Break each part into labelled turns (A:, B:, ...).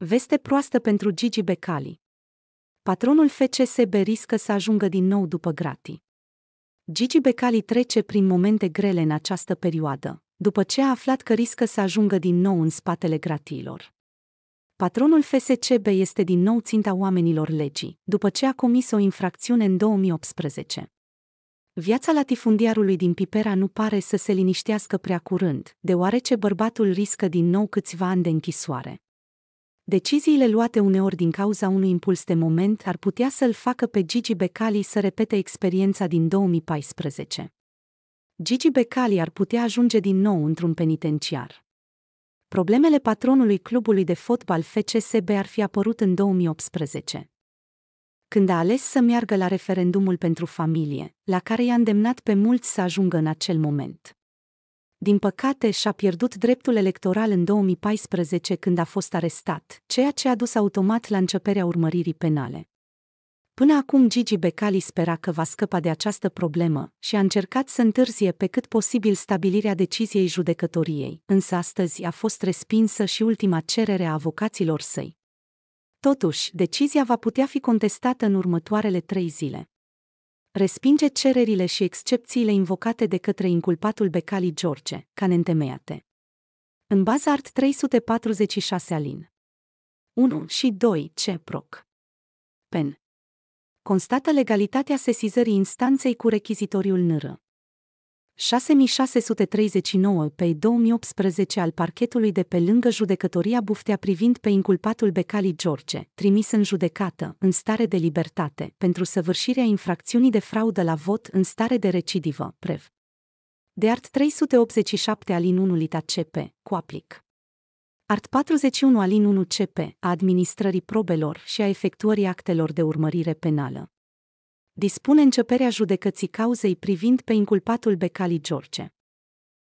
A: Veste proastă pentru Gigi Becali. Patronul FCSB riscă să ajungă din nou după grati. Gigi Becali trece prin momente grele în această perioadă, după ce a aflat că riscă să ajungă din nou în spatele gratiilor. Patronul FSCB este din nou ținta oamenilor legii, după ce a comis o infracțiune în 2018. Viața latifundiarului din Pipera nu pare să se liniștească prea curând, deoarece bărbatul riscă din nou câțiva ani de închisoare deciziile luate uneori din cauza unui impuls de moment ar putea să-l facă pe Gigi Becali să repete experiența din 2014. Gigi Becali ar putea ajunge din nou într-un penitenciar. Problemele patronului clubului de fotbal FCSB ar fi apărut în 2018. Când a ales să meargă la referendumul pentru familie, la care i-a îndemnat pe mulți să ajungă în acel moment din păcate și-a pierdut dreptul electoral în 2014 când a fost arestat, ceea ce a dus automat la începerea urmăririi penale. Până acum Gigi Becali spera că va scăpa de această problemă și a încercat să întârzie pe cât posibil stabilirea deciziei judecătoriei, însă astăzi a fost respinsă și ultima cerere a avocaților săi. Totuși, decizia va putea fi contestată în următoarele trei zile respinge cererile și excepțiile invocate de către inculpatul Becali George, ca neîntemeiate. În baza art 346 alin. 1 și 2 C. Proc. Pen. Constată legalitatea sesizării instanței cu rechizitoriul NR. 6639 pe 2018 al parchetului de pe lângă judecătoria Buftea privind pe inculpatul Becali George, trimis în judecată, în stare de libertate, pentru săvârșirea infracțiunii de fraudă la vot în stare de recidivă, prev. De art 387 alin 1 lita CP, cu aplic. Art 41 alin 1 CP, a administrării probelor și a efectuării actelor de urmărire penală dispune începerea judecății cauzei privind pe inculpatul Becali George.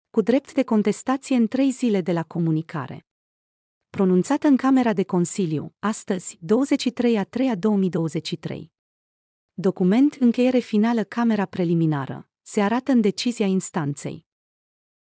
A: Cu drept de contestație în trei zile de la comunicare. Pronunțată în Camera de Consiliu, astăzi, 23 a 3 a 2023. Document încheiere finală Camera preliminară. Se arată în decizia instanței.